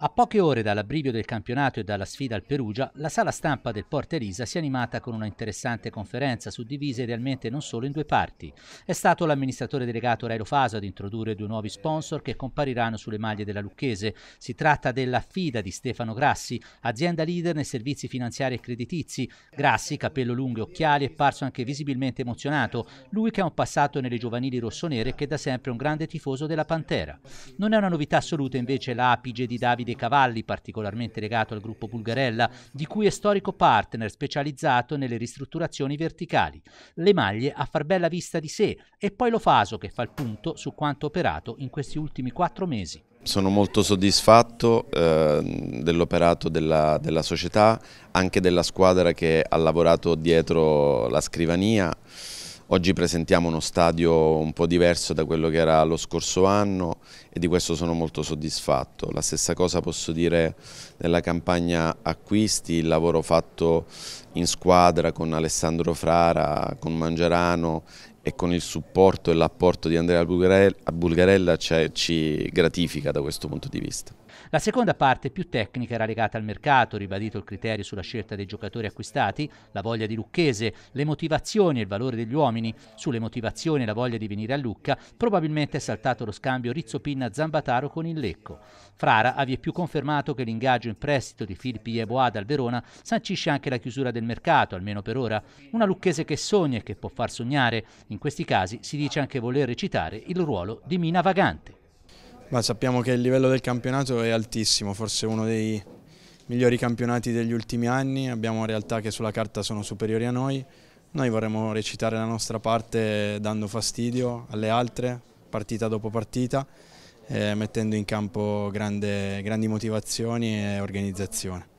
A poche ore dall'abbrivio del campionato e dalla sfida al Perugia, la sala stampa del Porterisa si è animata con una interessante conferenza suddivisa idealmente non solo in due parti. È stato l'amministratore delegato Rairo Faso ad introdurre due nuovi sponsor che compariranno sulle maglie della Lucchese. Si tratta della FIDA di Stefano Grassi, azienda leader nei servizi finanziari e creditizi. Grassi, capello lungo e occhiali, è parso anche visibilmente emozionato, lui che ha un passato nelle giovanili rossonere e che è da sempre un grande tifoso della Pantera. Non è una novità assoluta invece l'apige di Davide dei Cavalli, particolarmente legato al gruppo Bulgarella, di cui è storico partner specializzato nelle ristrutturazioni verticali. Le maglie a far bella vista di sé e poi lo Faso che fa il punto su quanto operato in questi ultimi quattro mesi. Sono molto soddisfatto eh, dell'operato della, della società, anche della squadra che ha lavorato dietro la scrivania. Oggi presentiamo uno stadio un po' diverso da quello che era lo scorso anno e di questo sono molto soddisfatto. La stessa cosa posso dire della campagna acquisti, il lavoro fatto in squadra con Alessandro Frara, con Mangerano e con il supporto e l'apporto di Andrea Bulgarella cioè, ci gratifica da questo punto di vista. La seconda parte più tecnica era legata al mercato, ribadito il criterio sulla scelta dei giocatori acquistati, la voglia di Lucchese, le motivazioni e il valore degli uomini. Sulle motivazioni e la voglia di venire a Lucca probabilmente è saltato lo scambio Rizzo Pinna-Zambataro con il Lecco. Frara ha più confermato che l'ingaggio in prestito di Filippi Yeboa dal Verona sancisce anche la chiusura del mercato, almeno per ora. Una Lucchese che sogna e che può far sognare, in in questi casi si dice anche voler recitare il ruolo di mina vagante. Ma sappiamo che il livello del campionato è altissimo, forse uno dei migliori campionati degli ultimi anni, abbiamo realtà che sulla carta sono superiori a noi, noi vorremmo recitare la nostra parte dando fastidio alle altre, partita dopo partita, eh, mettendo in campo grande, grandi motivazioni e organizzazione.